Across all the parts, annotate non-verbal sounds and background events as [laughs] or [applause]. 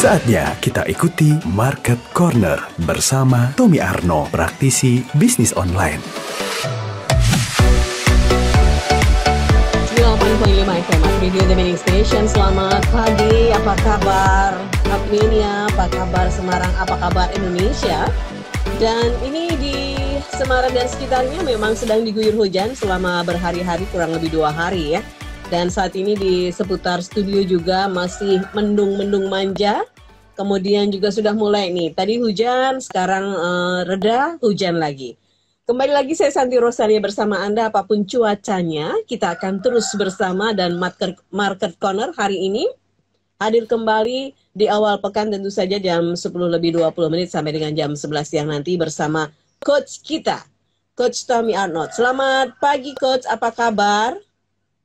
Saatnya kita ikuti Market Corner bersama Tommy Arno, praktisi bisnis online. Radio The Station, selamat pagi, apa kabar Armenia, apa kabar Semarang, apa kabar Indonesia Dan ini di Semarang dan sekitarnya memang sedang diguyur hujan selama berhari-hari kurang lebih dua hari ya dan saat ini di seputar studio juga masih mendung-mendung manja. Kemudian juga sudah mulai nih. Tadi hujan, sekarang uh, reda, hujan lagi. Kembali lagi saya Santi Rosaria bersama Anda apapun cuacanya. Kita akan terus bersama dan Market, market Corner hari ini hadir kembali di awal pekan tentu saja jam 10 lebih 20 menit sampai dengan jam 11 siang nanti bersama coach kita, Coach Tommy Arnold. Selamat pagi coach, apa kabar?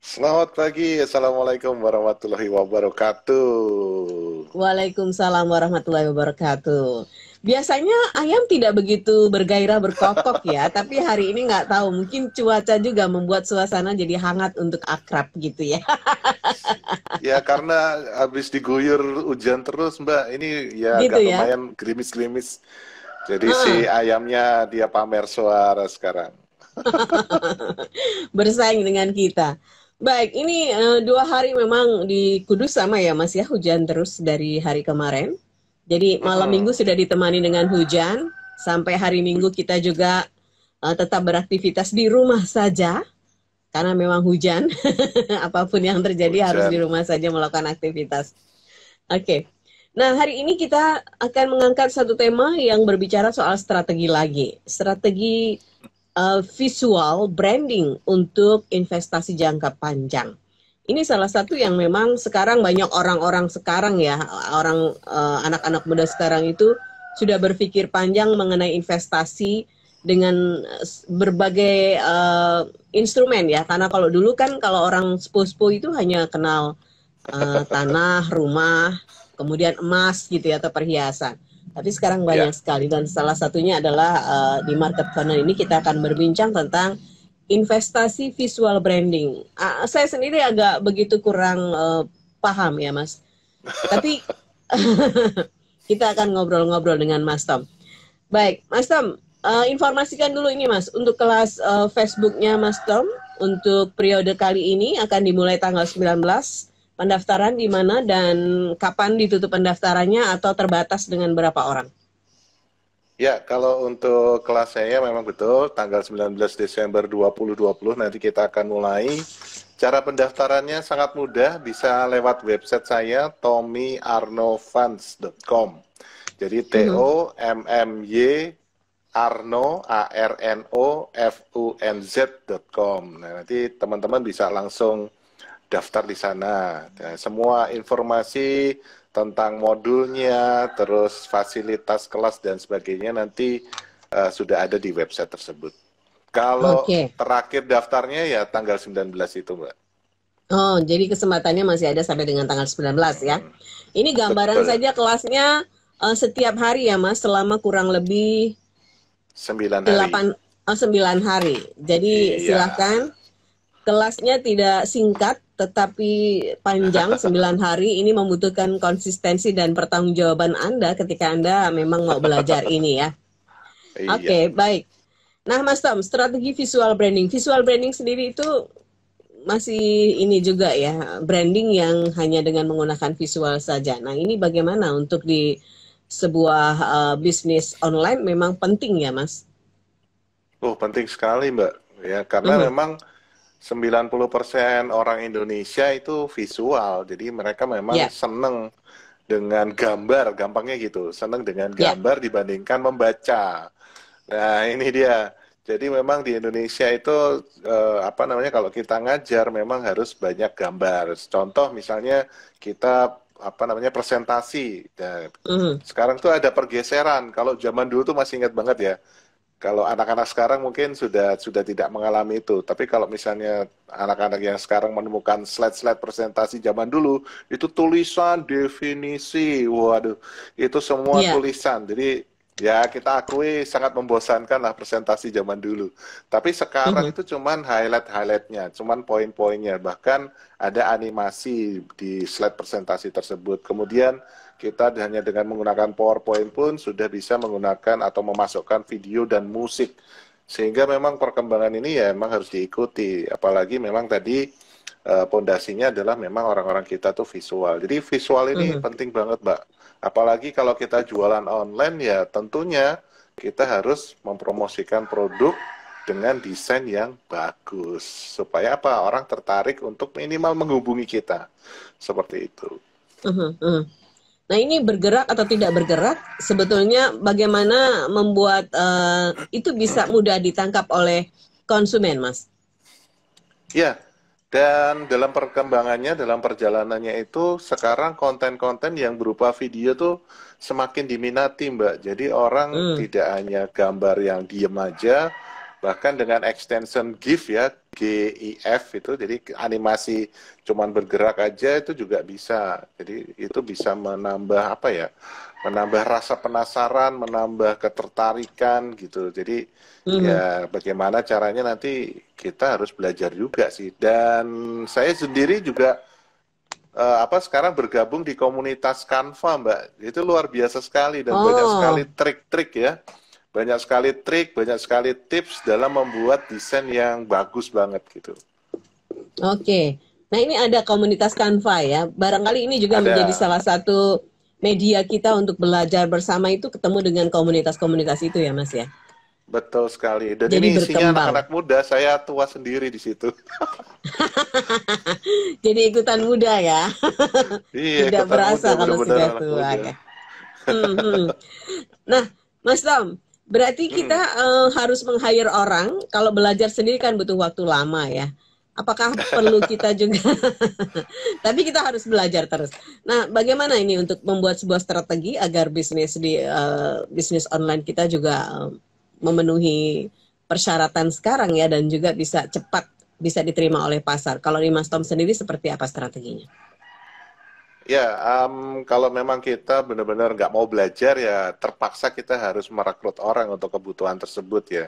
Selamat pagi, Assalamualaikum warahmatullahi wabarakatuh. Waalaikumsalam warahmatullahi wabarakatuh. Biasanya ayam tidak begitu bergairah berkokok ya, [laughs] tapi hari ini nggak tahu, mungkin cuaca juga membuat suasana jadi hangat untuk akrab gitu ya. [laughs] ya karena habis diguyur hujan terus mbak, ini ya gitu ya? lumayan gerimis-gerimis. Jadi hmm. si ayamnya dia pamer suara sekarang. [laughs] Bersaing dengan kita. Baik, ini uh, dua hari memang di Kudus sama ya Mas ya hujan terus dari hari kemarin. Jadi malam minggu sudah ditemani dengan hujan sampai hari minggu kita juga uh, tetap beraktivitas di rumah saja karena memang hujan. [laughs] Apapun yang terjadi hujan. harus di rumah saja melakukan aktivitas. Oke. Okay. Nah, hari ini kita akan mengangkat satu tema yang berbicara soal strategi lagi. Strategi Eh, visual branding untuk investasi jangka panjang. Ini salah satu yang memang sekarang banyak orang-orang sekarang ya, orang eh, anak-anak muda sekarang itu sudah berpikir panjang mengenai investasi dengan eh, berbagai uh, instrumen ya. Karena kalau dulu kan kalau orang sepuh-sepuh itu hanya kenal uh, tanah, rumah, kemudian emas gitu ya atau perhiasan. Tapi sekarang ya. banyak yeah. sekali dan salah satunya adalah uh, di Market Corner ini kita akan berbincang tentang investasi visual branding. Uh, saya sendiri agak begitu kurang uh, paham ya, Mas. [laughs] Tapi [laughs] kita akan ngobrol-ngobrol dengan Mas Tom. Baik, Mas Tom, uh, informasikan dulu ini, Mas, untuk kelas uh, Facebooknya Mas Tom untuk periode kali ini akan dimulai tanggal 19 pendaftaran di mana dan kapan ditutup pendaftarannya atau terbatas dengan berapa orang? Ya, kalau untuk kelas saya memang betul tanggal 19 Desember 2020 nanti kita akan mulai. Cara pendaftarannya sangat mudah, bisa lewat website saya tommyarnovans.com. Jadi T O mhm. M M Y Arno A R N O F U N Z.com. Nah, nanti teman-teman bisa langsung daftar di sana. Ya, semua informasi tentang modulnya, terus fasilitas kelas dan sebagainya nanti uh, sudah ada di website tersebut. Kalau okay. terakhir daftarnya ya tanggal 19 itu, Mbak. Oh, jadi kesempatannya masih ada sampai dengan tanggal 19 ya. Hmm. Ini gambaran Betul. saja kelasnya uh, setiap hari ya, Mas, selama kurang lebih 9 hari. 8 oh, 9 hari. Jadi iya. silahkan kelasnya tidak singkat tetapi panjang 9 [laughs] hari ini membutuhkan konsistensi dan pertanggungjawaban Anda ketika Anda memang mau belajar [laughs] ini ya. Iya. Oke, okay, baik. Nah, Mas Tom, strategi visual branding. Visual branding sendiri itu masih ini juga ya, branding yang hanya dengan menggunakan visual saja. Nah, ini bagaimana untuk di sebuah uh, bisnis online memang penting ya, Mas? Oh, penting sekali, Mbak. Ya, karena uh mm-hmm. -huh. memang 90% orang Indonesia itu visual, jadi mereka memang yeah. seneng dengan gambar, gampangnya gitu, seneng dengan ya. gambar yeah. dibandingkan membaca. Nah ini dia. Jadi memang di Indonesia itu eh, apa namanya kalau kita ngajar memang harus banyak gambar. Contoh misalnya kita apa namanya presentasi. Nah, mm. Sekarang tuh ada pergeseran. Kalau zaman dulu tuh masih ingat banget ya kalau anak-anak sekarang mungkin sudah sudah tidak mengalami itu, tapi kalau misalnya anak-anak yang sekarang menemukan slide-slide presentasi zaman dulu, itu tulisan definisi, waduh, itu semua yeah. tulisan. Jadi ya kita akui sangat membosankan lah presentasi zaman dulu. Tapi sekarang mm -hmm. itu cuman highlight-highlightnya, cuman poin-poinnya. Bahkan ada animasi di slide presentasi tersebut. Kemudian kita hanya dengan menggunakan PowerPoint pun sudah bisa menggunakan atau memasukkan video dan musik. Sehingga memang perkembangan ini ya memang harus diikuti. Apalagi memang tadi eh, pondasinya adalah memang orang-orang kita tuh visual. Jadi visual ini mm -hmm. penting banget, Mbak Apalagi kalau kita jualan online ya tentunya kita harus mempromosikan produk dengan desain yang bagus supaya apa orang tertarik untuk minimal menghubungi kita seperti itu. Mhm, mhm. Nah ini bergerak atau tidak bergerak sebetulnya bagaimana membuat uh, itu bisa mudah ditangkap oleh konsumen, mas? Ya, dan dalam perkembangannya, dalam perjalanannya itu sekarang konten-konten yang berupa video tuh semakin diminati mbak. Jadi orang hmm. tidak hanya gambar yang diem aja, bahkan dengan extension GIF ya, GIF itu, jadi animasi cuman bergerak aja itu juga bisa. Jadi itu bisa menambah apa ya, menambah rasa penasaran, menambah ketertarikan gitu. Jadi ya hmm. ya bagaimana caranya nanti kita harus belajar juga sih. Dan saya sendiri juga uh, apa sekarang bergabung di komunitas Canva, Mbak. Itu luar biasa sekali dan oh. banyak sekali trik-trik ya. Banyak sekali trik, banyak sekali tips dalam membuat desain yang bagus banget gitu. Oke. Okay. Nah, ini ada komunitas Canva ya. Barangkali ini juga ada. menjadi salah satu media kita untuk belajar bersama itu ketemu dengan komunitas-komunitas itu ya Mas ya. Betul sekali. Dan Jadi ini berkembang. isinya anak-anak muda, saya tua sendiri di situ. [laughs] Jadi ikutan muda ya. [laughs] iya, Tidak berasa muda, kalau sudah tua muda. ya. Hmm, hmm. Nah, Mas Tom, berarti hmm. kita hmm. uh, harus meng-hire orang. Kalau belajar sendiri kan butuh waktu lama ya. Apakah perlu kita juga? [laughs] Tapi kita harus belajar terus. Nah, bagaimana ini untuk membuat sebuah strategi agar bisnis di uh, bisnis online kita juga eh, memenuhi persyaratan sekarang ya dan juga bisa cepat bisa diterima oleh pasar. Kalau di Mas Tom sendiri seperti apa strateginya? Ya, um, kalau memang kita benar-benar nggak mau belajar ya terpaksa kita harus merekrut orang untuk kebutuhan tersebut ya.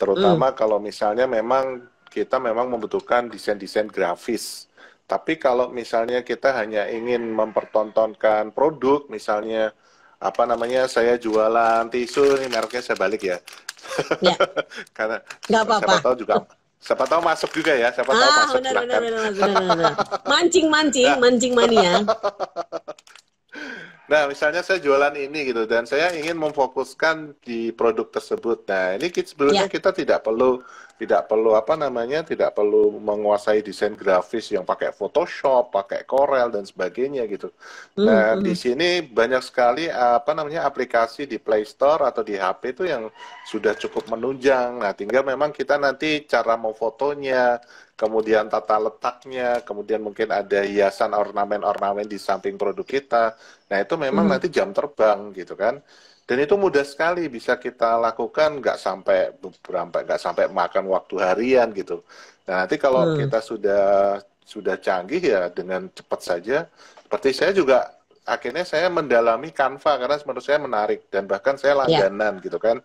Terutama mm. kalau misalnya memang kita memang membutuhkan desain-desain grafis. Tapi kalau misalnya kita hanya ingin mempertontonkan produk, misalnya apa namanya saya jualan tisu, ini mereknya saya balik ya. ya. [laughs] Karena Nggak apa -apa. siapa tahu juga siapa tahu masuk juga ya, siapa ah, tahu masuk benar, Benar, benar, benar, benar. [laughs] Mancing, mancing, nah. mancing mania. [laughs] Nah, misalnya saya jualan ini gitu dan saya ingin memfokuskan di produk tersebut. Nah, ini sebelumnya ya. kita tidak perlu tidak perlu apa namanya tidak perlu menguasai desain grafis yang pakai Photoshop, pakai Corel dan sebagainya gitu. Hmm, nah mm -hmm. di sini banyak sekali apa namanya aplikasi di Play Store atau di HP itu yang sudah cukup menunjang. Nah tinggal memang kita nanti cara mau fotonya, kemudian tata letaknya, kemudian mungkin ada hiasan ornamen-ornamen di samping produk kita. Nah, itu memang hmm. nanti jam terbang gitu kan dan itu mudah sekali bisa kita lakukan nggak sampai berapa nggak sampai makan waktu harian gitu nah nanti kalau hmm. kita sudah sudah canggih ya dengan cepat saja seperti saya juga akhirnya saya mendalami kanva karena menurut saya menarik dan bahkan saya ya. langganan yeah. gitu kan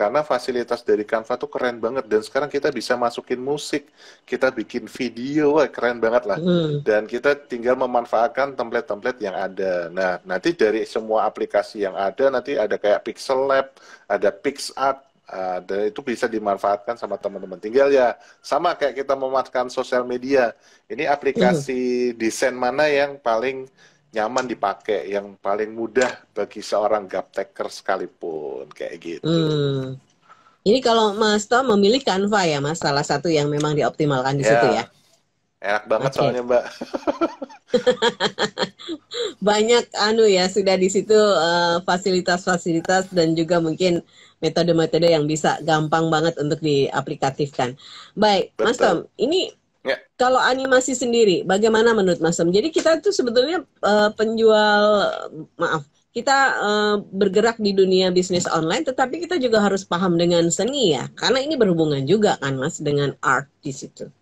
karena fasilitas dari Canva tuh keren banget dan sekarang kita bisa masukin musik, kita bikin video, wah, keren banget lah. Hmm. Dan kita tinggal memanfaatkan template-template yang ada. Nah, nanti dari semua aplikasi yang ada nanti ada kayak Pixel Lab, ada PixArt, Uh, dan itu bisa dimanfaatkan sama teman-teman. Tinggal ya sama kayak kita memanfaatkan sosial media. Ini aplikasi hmm. desain mana yang paling nyaman dipakai, yang paling mudah bagi seorang gapteker sekalipun kayak gitu. Hmm. Ini kalau Mas Tom memilih Canva ya, Mas, salah satu yang memang dioptimalkan di yeah. situ ya. ya. Enak banget okay. soalnya, Mbak. [laughs] Banyak anu ya sudah di situ eh, fasilitas-fasilitas uh, dan juga mungkin metode-metode yang bisa gampang banget untuk diaplikatifkan. Baik, Betul. Mas Tom, ini Ya. Kalau animasi sendiri, bagaimana menurut Mas Sam? Jadi kita tuh sebetulnya uh, penjual, maaf, kita uh, bergerak di dunia bisnis online, tetapi kita juga harus paham dengan seni ya, karena ini berhubungan juga kan Mas dengan art di situ.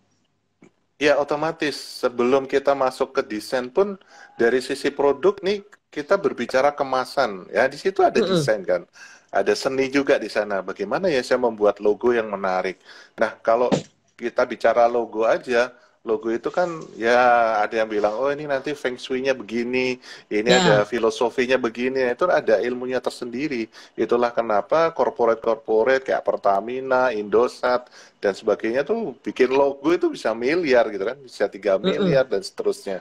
Ya otomatis sebelum kita masuk ke desain pun dari sisi produk nih kita berbicara kemasan ya di situ ada desain kan ada seni juga di sana bagaimana ya saya membuat logo yang menarik nah kalau kita bicara logo aja, logo itu kan ya ada yang bilang oh ini nanti feng shui-nya begini, ini yeah. ada filosofinya begini, itu ada ilmunya tersendiri. Itulah kenapa corporate-corporate kayak Pertamina, Indosat dan sebagainya tuh bikin logo itu bisa miliar gitu kan, bisa tiga miliar mm -hmm. dan seterusnya.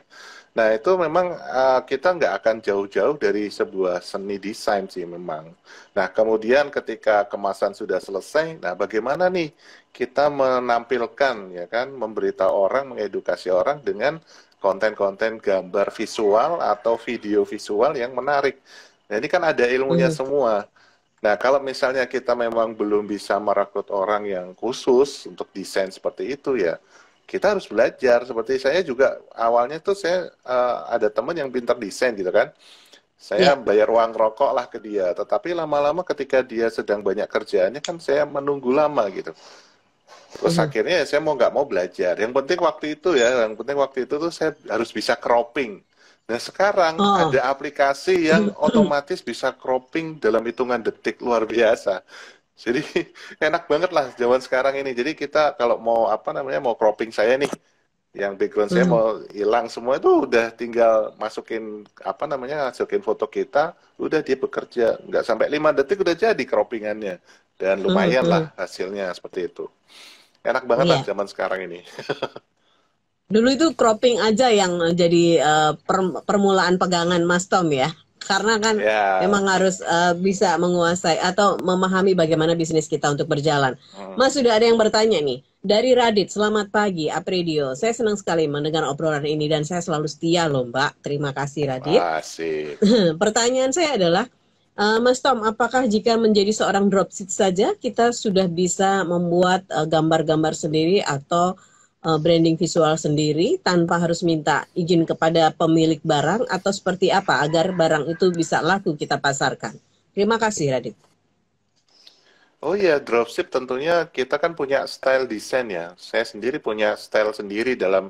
Nah itu memang uh, kita nggak akan jauh-jauh dari sebuah seni desain sih memang. Nah kemudian ketika kemasan sudah selesai, nah bagaimana nih kita menampilkan ya kan, memberita orang, mengedukasi orang dengan konten-konten gambar visual atau video visual yang menarik. Nah ini kan ada ilmunya hmm. semua. Nah, kalau misalnya kita memang belum bisa merekrut orang yang khusus untuk desain seperti itu ya, kita harus belajar. Seperti saya juga awalnya tuh saya uh, ada teman yang pintar desain gitu kan. Saya yeah. bayar uang rokok lah ke dia. Tetapi lama-lama ketika dia sedang banyak kerjaannya kan saya menunggu lama gitu. Terus hmm. akhirnya saya mau nggak mau belajar. Yang penting waktu itu ya, yang penting waktu itu tuh saya harus bisa cropping. Nah sekarang oh. ada aplikasi yang otomatis bisa cropping dalam hitungan detik luar biasa. Jadi [laughs] enak banget lah zaman sekarang ini. Jadi kita kalau mau apa namanya mau cropping saya nih, yang background hmm. saya mau hilang semua itu udah tinggal masukin apa namanya masukin foto kita, udah dia bekerja nggak sampai lima detik udah jadi croppingannya dan hmm, lumayan hmm. lah hasilnya seperti itu. Enak banget yeah. lah iya. zaman sekarang ini. [laughs] Dulu itu cropping aja yang jadi uh, permulaan pegangan Mas Tom ya karena kan yeah. memang harus uh, bisa menguasai atau memahami bagaimana bisnis kita untuk berjalan. Hmm. Mas sudah ada yang bertanya nih dari Radit. Selamat pagi, Apredio. Saya senang sekali mendengar obrolan ini dan saya selalu setia loh Mbak. Terima kasih Radit. Masih. [laughs] Pertanyaan saya adalah, uh, Mas Tom, apakah jika menjadi seorang dropship saja kita sudah bisa membuat eh, gambar-gambar uh, gambar -gambar sendiri atau Eh, branding visual sendiri tanpa harus minta izin kepada pemilik barang atau seperti apa agar barang itu bisa laku kita pasarkan? Terima kasih Radit. Oh iya, dropship tentunya kita kan punya style desain ya. Saya sendiri punya style sendiri dalam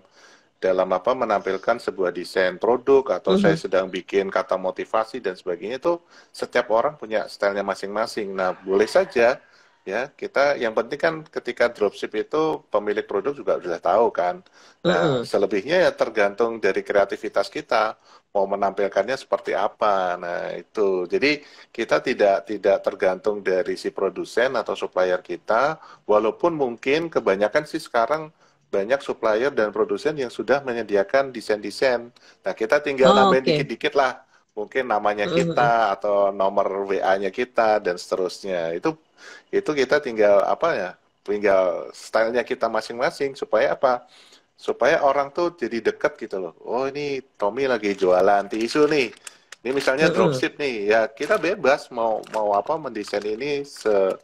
dalam apa menampilkan sebuah desain produk atau mm -hmm. saya sedang bikin kata motivasi dan sebagainya itu setiap orang punya stylenya masing-masing. Nah boleh saja ya kita yang penting kan ketika dropship itu pemilik produk juga sudah tahu kan nah, uh selebihnya ya tergantung dari kreativitas kita mau menampilkannya seperti apa nah itu jadi kita tidak tidak tergantung dari si produsen atau supplier kita walaupun mungkin kebanyakan sih sekarang banyak supplier dan produsen yang sudah menyediakan desain-desain. Nah, kita tinggal oh, nambahin okay. dikit-dikit lah mungkin namanya kita atau nomor WA-nya kita dan seterusnya. Itu itu kita tinggal apa ya? Tinggal stylenya kita masing-masing supaya apa? Supaya orang tuh jadi deket gitu loh. Oh ini Tommy lagi jualan tisu nih. Ini misalnya dropship nih. Ya kita bebas mau mau apa mendesain ini se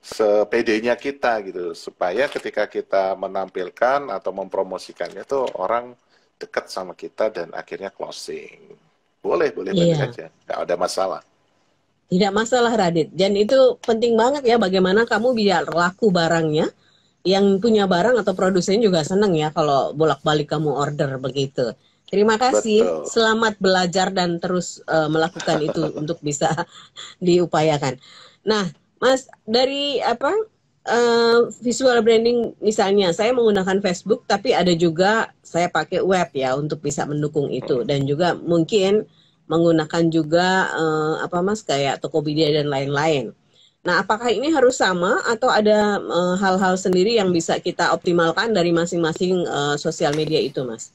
sepedenya kita gitu supaya ketika kita menampilkan atau mempromosikannya tuh orang dekat sama kita dan akhirnya closing. Boleh, boleh iya. saja. Tidak ada masalah. Tidak masalah, Radit. Dan itu penting banget ya bagaimana kamu biar laku barangnya. Yang punya barang atau produsen juga seneng ya kalau bolak-balik kamu order begitu. Terima kasih. Betul. Selamat belajar dan terus uh, melakukan itu [laughs] untuk bisa diupayakan. Nah, Mas dari apa? Eh, visual branding misalnya saya menggunakan Facebook tapi ada juga saya pakai web ya untuk bisa mendukung itu hmm. dan juga mungkin menggunakan juga uh, apa mas kayak Tokopedia dan lain-lain. Nah, apakah ini harus sama atau ada eh, hal-hal uh, sendiri yang bisa kita optimalkan dari masing-masing uh, sosial media itu, Mas?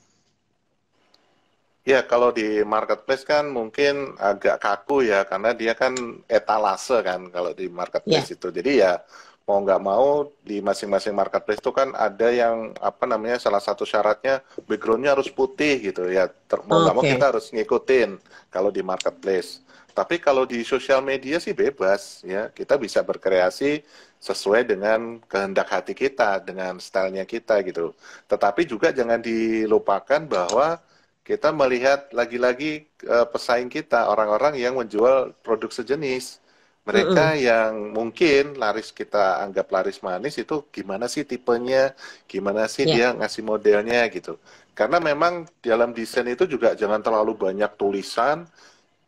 Ya, kalau di marketplace kan mungkin agak kaku ya, karena dia kan etalase kan kalau di marketplace yeah. itu. Jadi ya mau nggak mau di masing-masing marketplace itu kan ada yang apa namanya salah satu syaratnya backgroundnya harus putih gitu ya ter- mau nggak okay. mau kita harus ngikutin kalau di marketplace tapi kalau di sosial media sih bebas ya kita bisa berkreasi sesuai dengan kehendak hati kita dengan stylenya kita gitu tetapi juga jangan dilupakan bahwa kita melihat lagi-lagi eh, pesaing kita orang-orang yang menjual produk sejenis mereka mm-hmm. yang mungkin laris kita anggap laris manis itu gimana sih tipenya, gimana sih yeah. dia ngasih modelnya gitu. Karena memang di dalam desain itu juga jangan terlalu banyak tulisan.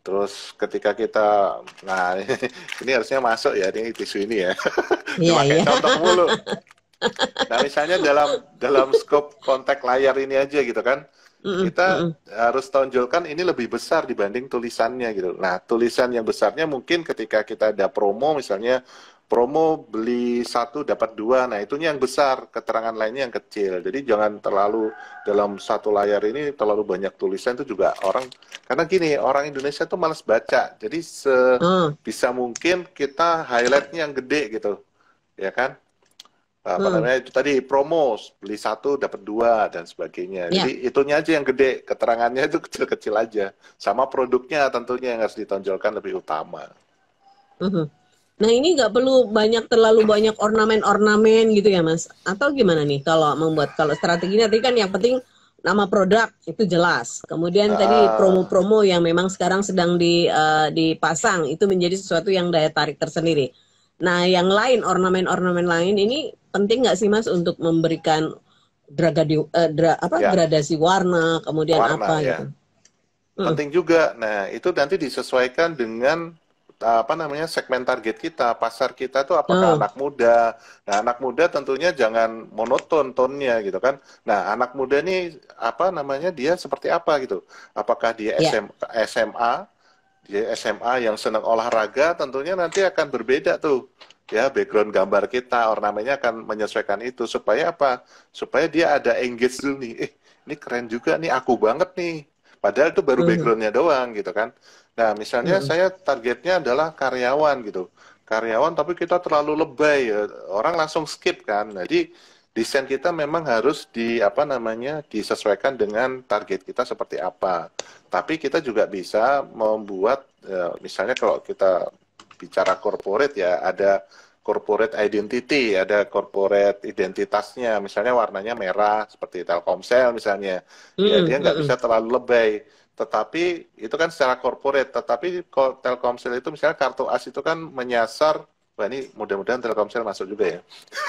Terus ketika kita, nah [laughs] ini harusnya masuk ya ini tisu ini ya. Yeah, kita yeah. contoh mulu. [laughs] Nah misalnya dalam dalam scope kontak layar ini aja gitu kan kita mm-mm. harus tonjolkan ini lebih besar dibanding tulisannya gitu. Nah, tulisan yang besarnya mungkin ketika kita ada promo misalnya promo beli satu dapat dua, nah itunya yang besar, keterangan lainnya yang kecil. Jadi jangan terlalu dalam satu layar ini terlalu banyak tulisan itu juga orang karena gini orang Indonesia tuh malas baca. Jadi ah. bisa mungkin kita highlightnya yang gede gitu, ya kan? Eh, apa hmm. namanya itu tadi promo beli satu dapat dua dan sebagainya. Yeah. Jadi itunya aja yang gede, keterangannya itu [laughs] kecil-kecil aja. Sama produknya tentunya yang harus ditonjolkan lebih utama. Hmm. Nah ini nggak perlu banyak terlalu banyak ornamen-ornamen gitu ya mas? Atau gimana nih kalau membuat kalau strateginya tadi kan yang penting nama produk itu jelas. Kemudian ah. tadi promo-promo yang memang sekarang sedang di, uh, dipasang itu menjadi sesuatu yang daya tarik tersendiri Nah, yang lain ornamen-ornamen lain ini penting nggak sih Mas untuk memberikan dragadi, eh, dra, apa, ya. gradasi warna, kemudian warna, apa ya. gitu? Hmm. Penting juga. Nah, itu nanti disesuaikan dengan apa namanya segmen target kita, pasar kita tuh apakah oh. anak muda. Nah, anak muda tentunya jangan monoton tonnya gitu kan. Nah, anak muda ini apa namanya dia seperti apa gitu. Apakah dia yeah. SMA ya SMA yang senang olahraga tentunya nanti akan berbeda tuh ya background gambar kita ornamennya akan menyesuaikan itu supaya apa supaya dia ada engage dulu nih eh ini keren juga nih aku banget nih padahal itu baru hmm. backgroundnya doang gitu kan nah misalnya hmm. saya targetnya adalah karyawan gitu karyawan tapi kita terlalu lebay ya. orang langsung skip kan jadi desain kita memang harus di apa namanya disesuaikan dengan target kita seperti apa. Tapi kita juga bisa membuat ya, misalnya kalau kita bicara corporate ya ada corporate identity, ada corporate identitasnya. Misalnya warnanya merah seperti Telkomsel misalnya. Ya hmm, dia nggak mm, bisa terlalu lebay. Tetapi itu kan secara corporate, tetapi Telkomsel itu misalnya kartu AS itu kan menyasar Wah ini mudah-mudahan Telkomsel masuk juga ya.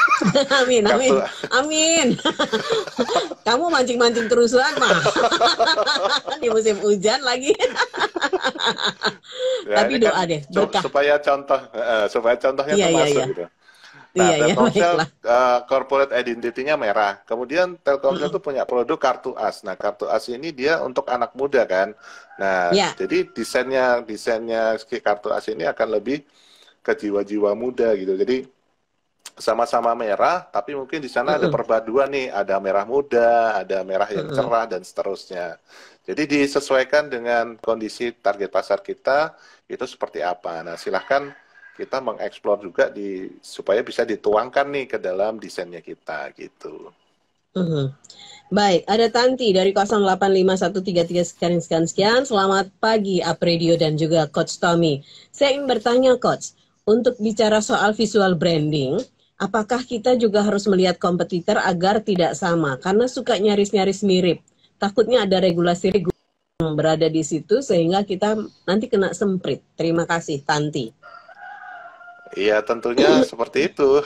[laughs] amin, amin, amin. [laughs] Kamu mancing-mancing terusan, mah [laughs] di musim hujan lagi. ya, Tapi kan doa kan, deh, berkah. Supaya contoh, uh, supaya contohnya iya, iya, termasuk iya, gitu. Iya, nah, iya, Telkomsel iya, uh, corporate identity-nya merah. Kemudian Telkomsel itu mm -hmm. punya produk kartu AS. Nah, kartu AS ini dia untuk anak muda kan. Nah, yeah. jadi desainnya desainnya kartu AS ini akan lebih ke jiwa-jiwa muda gitu. Jadi sama-sama merah, tapi mungkin di sana mm -hmm. ada perpaduan nih, ada merah muda, ada merah yang cerah mm -hmm. dan seterusnya. Jadi disesuaikan dengan kondisi target pasar kita itu seperti apa. Nah, silahkan kita mengeksplor juga di supaya bisa dituangkan nih ke dalam desainnya kita gitu. Mm-hmm. Baik, ada Tanti dari 085133 sekian sekian sekian. Selamat pagi Apredio dan juga Coach Tommy. Saya ingin bertanya Coach, untuk bicara soal visual branding, apakah kita juga harus melihat kompetitor agar tidak sama? Karena suka nyaris-nyaris mirip. Takutnya ada regulasi yang berada di situ sehingga kita nanti kena semprit. Terima kasih, Tanti. Iya, tentunya [clears throat] seperti itu.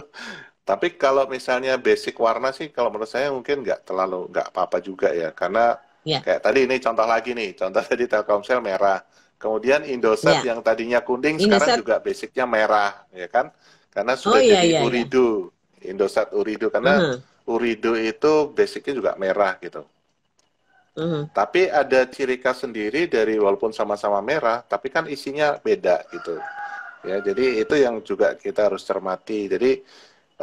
[laughs] Tapi kalau misalnya basic warna sih, kalau menurut saya mungkin nggak terlalu nggak apa-apa juga ya, karena ya. kayak tadi ini contoh lagi nih, contoh tadi Telkomsel merah, Kemudian Indosat yeah. yang tadinya kuning Indosat... sekarang juga basicnya merah, ya kan? Karena oh, sudah oh, jadi iya, iya, Uridu, iya. Indosat Uridu karena uh-huh. Uridu itu basicnya juga merah gitu. uh Tapi ada ciri khas sendiri dari walaupun sama-sama merah, tapi kan isinya beda gitu. Ya, jadi itu yang juga kita harus cermati. Jadi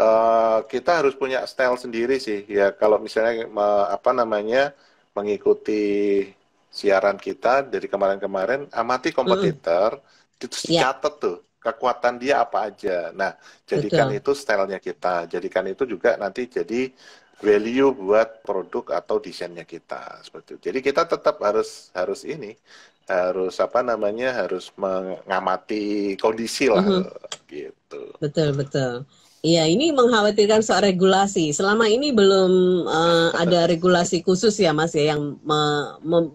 uh, kita harus punya style sendiri sih. Ya, kalau misalnya uh, apa namanya mengikuti siaran kita dari kemarin-kemarin amati kompetitor, mm. itu yeah. catat tuh kekuatan dia apa aja. Nah, jadikan Betul. itu stylenya kita, jadikan itu juga nanti jadi value buat produk atau desainnya kita seperti itu. Jadi kita tetap harus harus ini harus apa namanya harus mengamati kondisi lah mm -hmm. gitu. Betul betul. Iya, ini mengkhawatirkan soal regulasi. Selama ini belum uh, ada regulasi khusus ya, Mas ya, yang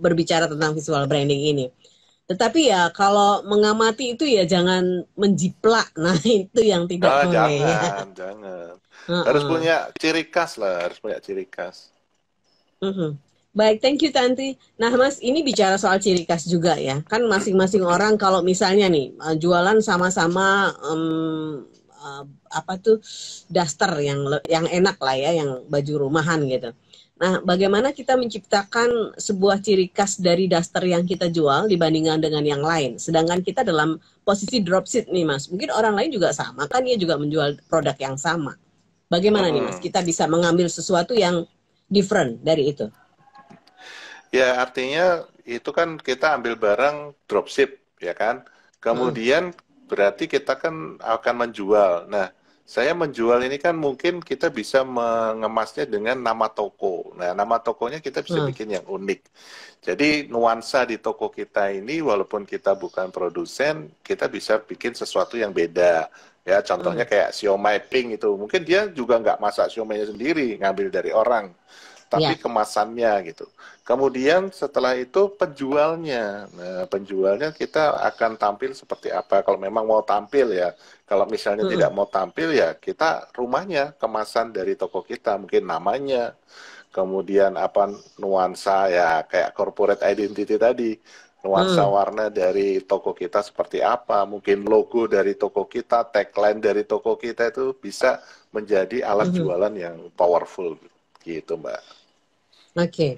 berbicara tentang visual branding ini. Tetapi ya kalau mengamati itu ya jangan menjiplak. [laughs] Nah itu yang tidak ah, boleh. boleh. Jangan, ya. jangan. Uh-uh. Harus punya ciri khas lah, harus punya ciri khas. Uh-huh. Baik, thank you Tanti. Nah Mas, ini bicara soal ciri khas juga ya. Kan masing-masing orang kalau misalnya nih eh, jualan sama-sama um, uh, apa tuh daster yang yang enak lah ya, yang baju rumahan gitu. Nah, bagaimana kita menciptakan sebuah ciri khas dari daster yang kita jual dibandingkan dengan yang lain? Sedangkan kita dalam posisi dropship nih, Mas. Mungkin orang lain juga sama, kan dia juga menjual produk yang sama. Bagaimana hmm. nih, Mas? Hmm. Kita bisa mengambil sesuatu yang different dari itu? Ya, artinya itu kan kita ambil barang dropship, ya kan? Kemudian hmm berarti kita kan akan menjual. Nah, saya menjual ini kan mungkin kita bisa mengemasnya dengan nama toko. Nah, nama tokonya kita bisa hmm. bikin yang unik. Jadi nuansa di toko kita ini walaupun kita bukan produsen, kita bisa bikin sesuatu yang beda. Ya, contohnya hmm. kayak siomay pink itu. Mungkin dia juga nggak masak siomaynya sendiri, ngambil dari orang tapi yeah. kemasannya gitu. Kemudian setelah itu penjualnya. Nah, penjualnya kita akan tampil seperti apa kalau memang mau tampil ya. Kalau misalnya mm -hmm. tidak mau tampil ya kita rumahnya kemasan dari toko kita mungkin namanya. Kemudian apa nuansa ya kayak corporate identity tadi. Nuansa hmm. warna dari toko kita seperti apa, mungkin logo dari toko kita, tagline dari toko kita itu bisa menjadi alat -hmm. jualan yang powerful gitu, Mbak. Oke. Okay.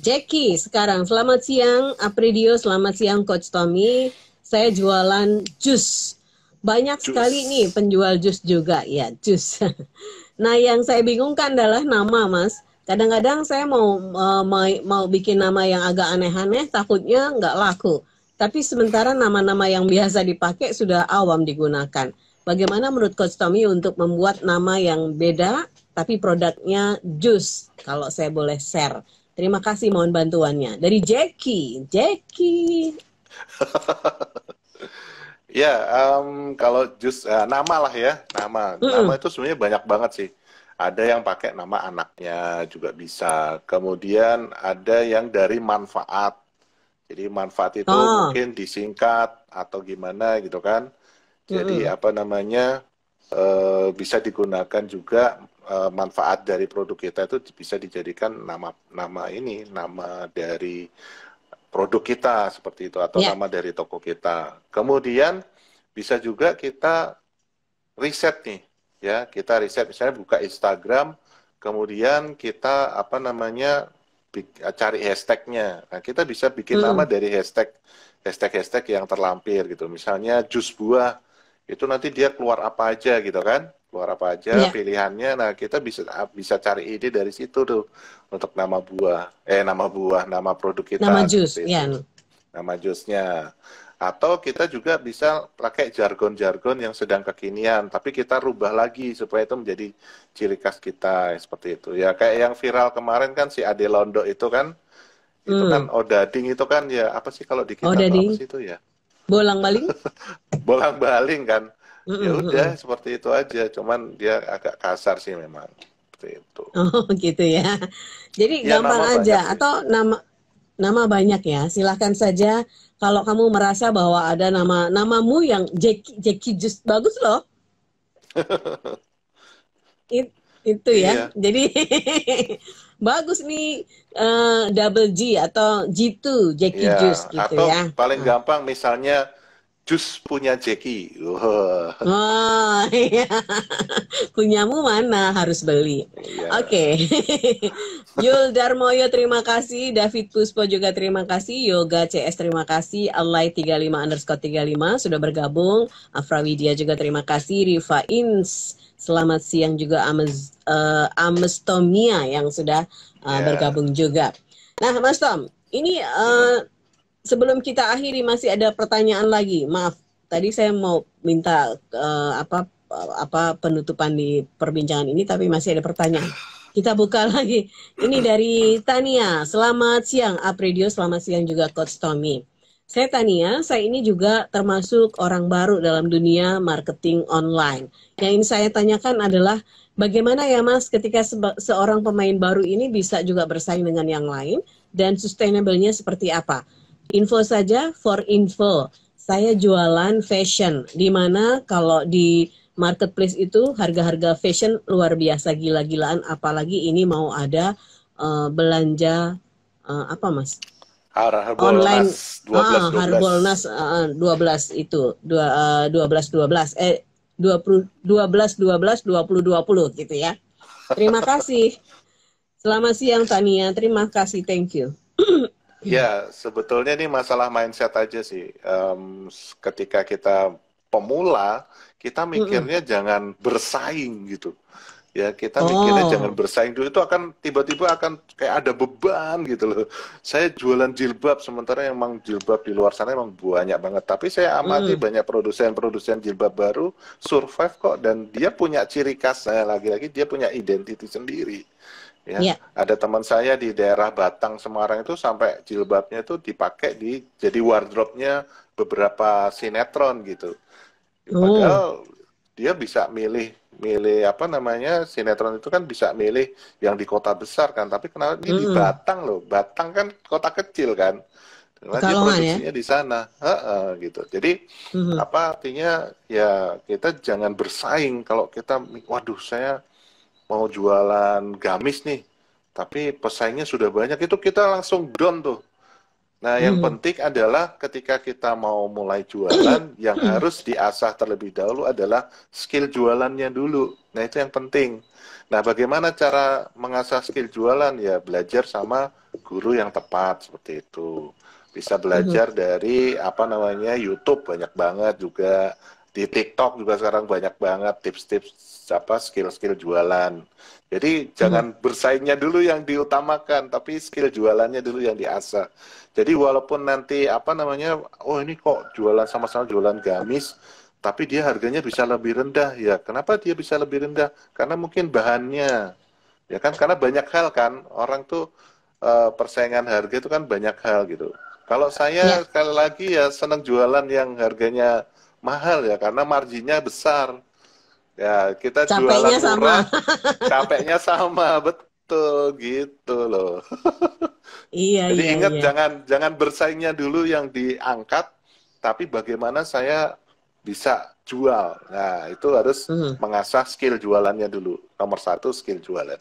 Jackie sekarang, selamat siang Apridio, selamat siang Coach Tommy. Saya jualan jus. Banyak jus. sekali nih penjual jus juga, ya jus. [laughs] nah yang saya bingungkan adalah nama mas. Kadang-kadang saya mau, eh, mau mau bikin nama yang agak aneh-aneh, takutnya nggak laku. Tapi sementara nama-nama yang biasa dipakai sudah awam digunakan. Bagaimana menurut Coach Tommy untuk membuat nama yang beda tapi produknya jus kalau saya boleh share. Terima kasih mohon bantuannya. Dari Jackie, Jackie. [laughs] ya, um, kalau jus uh, nama lah ya, nama. Mm -mm. Nama itu sebenarnya banyak banget sih. Ada yang pakai nama anaknya juga bisa. Kemudian ada yang dari manfaat. Jadi manfaat itu oh. mungkin disingkat atau gimana gitu kan. Jadi apa namanya uh, bisa digunakan juga uh, manfaat dari produk kita itu bisa dijadikan nama nama ini nama dari produk kita seperti itu atau yeah. nama dari toko kita. Kemudian bisa juga kita riset nih ya kita riset misalnya buka Instagram kemudian kita apa namanya cari hashtagnya. Nah, kita bisa bikin mm. nama hmm. dari hashtag hashtag hashtag yang terlampir gitu. Misalnya jus buah itu nanti dia keluar apa aja gitu kan keluar apa aja yeah. pilihannya nah kita bisa bisa cari ide dari situ tuh untuk nama buah eh nama buah nama produk kita nama gitu jus ya yeah. nama jusnya atau kita juga bisa pakai jargon-jargon yang sedang kekinian tapi kita rubah lagi supaya itu menjadi ciri khas kita ya, seperti itu ya kayak yang viral kemarin kan si Ade Londo itu kan itu hmm. kan odading itu kan ya apa sih kalau di kita odading. apa sih itu ya bolang baling [laughs] bolang baling kan mm -mm. ya udah seperti itu aja cuman dia agak kasar sih memang seperti itu [laughs] oh gitu ya jadi ya, gampang aja banyak. atau nama nama banyak ya silahkan saja kalau kamu merasa bahwa ada nama namamu yang Jackie Jackie Just bagus loh [laughs] It, itu ya. Iya. Jadi [laughs] bagus nih uh, double G atau G2 Jackie iya. Juice gitu atau ya. paling hmm. gampang misalnya Jus punya Jackie. oh [laughs] Oh iya. [laughs] Punyamu mana harus beli. Iya. Oke. Okay. Yul Darmoyo terima kasih. David Puspo juga terima kasih. Yoga CS terima kasih. Alai 35 underscore 35 sudah bergabung. Afrawidia juga terima kasih. Rifa Ins Selamat siang juga Ames, uh, eh, Amestomia yang sudah uh, eh, yeah. bergabung juga. Nah, Mas Tom, ini uh, sebelum kita akhiri masih ada pertanyaan lagi. Maaf, tadi saya mau minta uh, apa apa penutupan di perbincangan ini, tapi masih ada pertanyaan. Kita buka lagi. Ini dari Tania. Selamat siang, Apredio. Selamat siang juga Coach Tommy. Saya Tania, saya ini juga termasuk orang baru dalam dunia marketing online. Yang ingin saya tanyakan adalah bagaimana ya Mas ketika seorang pemain baru ini bisa juga bersaing dengan yang lain dan sustainable-nya seperti apa? Info saja for info. Saya jualan fashion di mana kalau di marketplace itu harga-harga fashion luar biasa gila-gilaan apalagi ini mau ada uh, belanja uh, apa Mas? Ah, harbolnas online 12 ah, Harbolnas ah, dua belas itu. Dua, uh, dua belas eh belas dua puluh dua puluh gitu ya. Terima kasih. Selamat siang Tania. Terima kasih. Thank you. [clears throat] ya, sebetulnya ini masalah mindset aja sih. Um, ketika kita pemula, kita mikirnya mm -hmm. jangan bersaing gitu ya kita oh. mikirnya jangan bersaing dulu itu akan tiba-tiba akan kayak ada beban gitu loh saya jualan jilbab sementara yang emang jilbab di luar sana emang banyak banget tapi saya amati hmm. banyak produsen-produsen jilbab baru survive kok dan dia punya ciri khas saya lagi-lagi dia punya identiti sendiri ya yeah. ada teman saya di daerah Batang Semarang itu sampai jilbabnya itu dipakai di jadi wardrobe-nya beberapa sinetron gitu oh. padahal oh. dia bisa milih milih apa namanya sinetron itu kan bisa milih yang di kota besar kan tapi kenapa ini hmm. di Batang loh Batang kan kota kecil kan nanti ya? produksinya ya? di sana He -he, gitu jadi hmm. apa artinya ya kita jangan bersaing kalau kita waduh saya mau jualan gamis nih tapi pesaingnya sudah banyak itu kita langsung down tuh Nah, yang hmm. penting adalah ketika kita mau mulai jualan, [clears throat] yang hmm. harus diasah terlebih dahulu adalah skill jualannya dulu. Nah, itu yang penting. Nah, bagaimana cara mengasah skill jualan? Ya, belajar sama guru yang tepat seperti itu. Bisa belajar hmm. dari apa namanya YouTube banyak banget juga di TikTok juga sekarang banyak banget tips-tips apa skill-skill jualan. Jadi hmm. jangan bersaingnya dulu yang diutamakan, tapi skill jualannya dulu yang diasah. Jadi walaupun nanti apa namanya, oh ini kok jualan sama-sama jualan gamis, tapi dia harganya bisa lebih rendah ya. Kenapa dia bisa lebih rendah? Karena mungkin bahannya, ya kan? Karena banyak hal kan orang tuh eh, persaingan harga itu kan banyak hal gitu. Kalau saya ya. sekali lagi ya senang jualan yang harganya mahal ya karena marginnya besar. Ya, kita capeknya jualan murah, sama. [laughs] capeknya sama, betul gitu loh. [laughs] Iya, Jadi iya, ingat iya. jangan jangan bersaingnya dulu yang diangkat, tapi bagaimana saya bisa jual. Nah, itu harus hmm. mengasah skill jualannya dulu. Nomor satu skill jualan.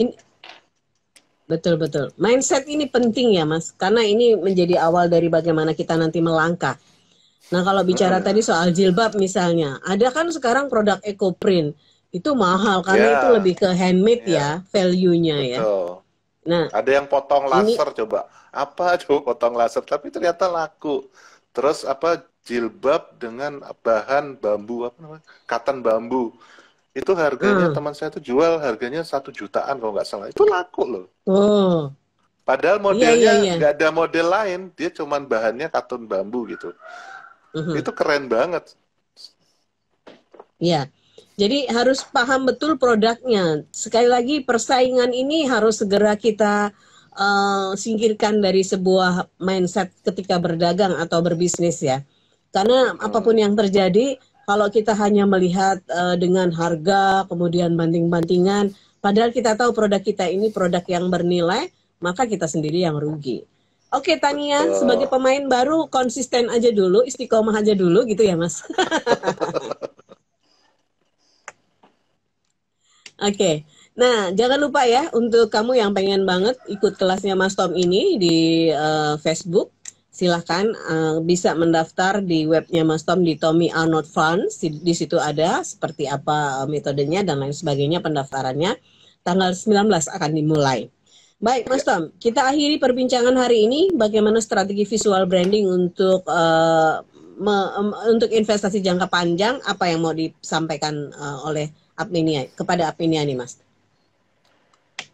betul betul. Mindset ini penting ya, Mas, karena ini menjadi awal dari bagaimana kita nanti melangkah Nah, kalau bicara hmm. tadi soal jilbab misalnya, ada kan sekarang produk eco print. Itu mahal karena yeah. itu lebih ke handmade yeah. ya value-nya ya. Nah, ada yang potong ini... laser coba. Apa [laughs] coba potong laser tapi ternyata laku. Terus apa jilbab dengan bahan bambu apa namanya? katan bambu. Itu harganya hmm. teman saya tuh jual harganya satu jutaan kalau nggak salah. Itu laku loh. Oh. Padahal iya, iya, modelnya iya. nggak yeah, yeah, yeah. ada model lain, dia cuman bahannya katun bambu gitu. -hmm. itu keren banget. Iya. Jadi harus paham betul produknya. Sekali lagi persaingan ini harus segera kita uh, singkirkan dari sebuah mindset ketika berdagang atau berbisnis ya. Karena apapun yang terjadi, kalau kita hanya melihat uh, dengan harga kemudian banting-bantingan, padahal kita tahu produk kita ini produk yang bernilai, maka kita sendiri yang rugi. Oke Tania, Betul. sebagai pemain baru konsisten aja dulu, istiqomah aja dulu gitu ya Mas. [laughs] Oke, okay. nah jangan lupa ya untuk kamu yang pengen banget ikut kelasnya Mas Tom ini di uh, Facebook, silahkan uh, bisa mendaftar di webnya Mas Tom di Tommy Arnold Funds, di, di situ ada seperti apa eh, metodenya dan lain sebagainya pendaftarannya. Tanggal 19 akan dimulai. Baik, Mas Tom, kita akhiri perbincangan hari ini bagaimana strategi visual branding untuk uh, me, um, untuk investasi jangka panjang apa yang mau disampaikan uh, oleh Apminia kepada Apminia nih, Mas?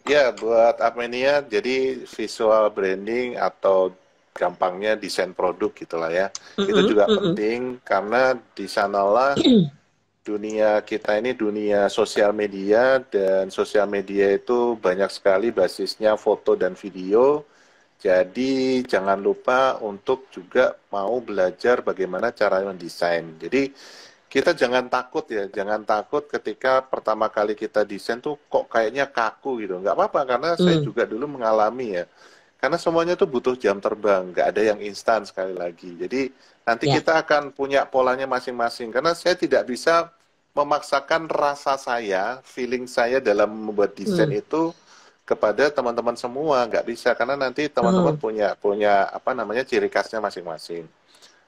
Ya, buat Apminia, jadi visual branding atau gampangnya desain produk gitulah ya. Mm -hmm, itu juga mm -hmm. penting karena di sanalah [clears throat] dunia kita ini dunia sosial media dan sosial media itu banyak sekali basisnya foto dan video. Jadi jangan lupa untuk juga mau belajar bagaimana cara mendesain. Jadi kita jangan takut ya, jangan takut ketika pertama kali kita desain tuh kok kayaknya kaku gitu. Nggak apa-apa karena hmm. saya juga dulu mengalami ya. Karena semuanya itu butuh jam terbang, nggak ada yang instan sekali lagi. Jadi nanti ya. kita akan punya polanya masing-masing. Karena saya tidak bisa memaksakan rasa saya, feeling saya dalam membuat desain hmm. itu kepada teman-teman semua nggak bisa karena nanti teman-teman hmm. punya punya apa namanya ciri khasnya masing-masing.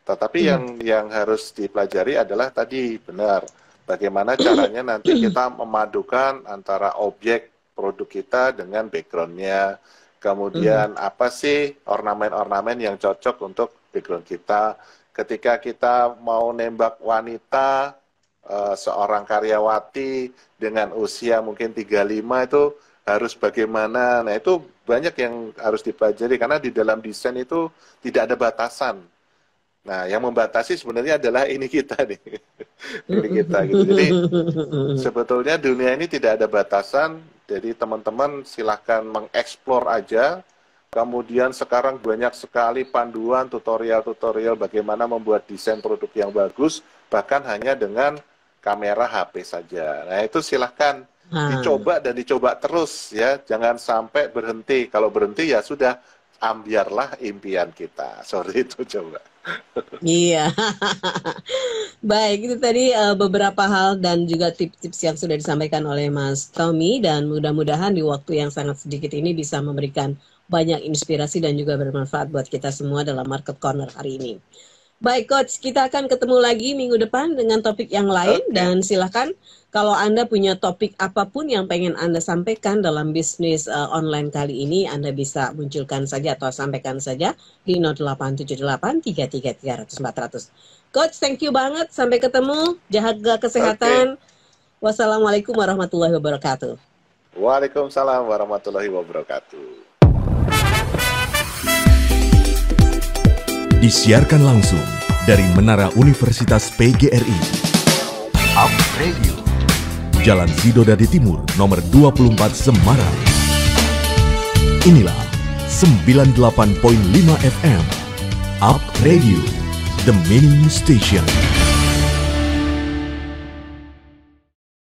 Tetapi hmm. yang yang harus dipelajari adalah tadi benar bagaimana hmm. caranya nanti hmm. kita memadukan antara objek produk kita dengan backgroundnya Kemudian hmm. apa sih ornamen-ornamen yang cocok untuk background kita? Ketika kita mau nembak wanita eh, seorang karyawati dengan usia mungkin 35 itu harus bagaimana? Nah, itu banyak yang harus dipelajari karena di dalam desain itu tidak ada batasan. Nah, yang membatasi sebenarnya adalah ini kita nih. [laughs] ini kita gitu. Jadi [laughs] sebetulnya dunia ini tidak ada batasan jadi teman-teman silahkan mengeksplor aja. Kemudian sekarang banyak sekali panduan, tutorial-tutorial bagaimana membuat desain produk yang bagus, bahkan hanya dengan kamera HP saja. Nah itu silahkan hmm. Ah. dicoba dan dicoba terus ya, jangan sampai berhenti. Kalau berhenti ya sudah ambiarlah impian kita. Sorry [laughs] itu coba iya. [laughs] Baik, itu tadi uh, beberapa hal dan juga tips-tips yang sudah disampaikan oleh Mas Tommy dan mudah-mudahan di waktu yang sangat sedikit ini bisa memberikan banyak inspirasi dan juga bermanfaat buat kita semua dalam Market Corner hari ini. Baik coach, kita akan ketemu lagi minggu depan dengan topik yang lain okay. dan silahkan kalau Anda punya topik apapun yang pengen Anda sampaikan dalam bisnis uh, online kali ini Anda bisa munculkan saja atau sampaikan saja di 0878 Coach, thank you banget. Sampai ketemu. Jaga kesehatan. Okay. Wassalamualaikum warahmatullahi wabarakatuh. Waalaikumsalam warahmatullahi wabarakatuh. Disiarkan langsung dari Menara Universitas PGRI. Up Radio. Jalan Zidodadi Timur, nomor 24 Semarang. Inilah 98.5 FM. Up Radio, The Mini Station.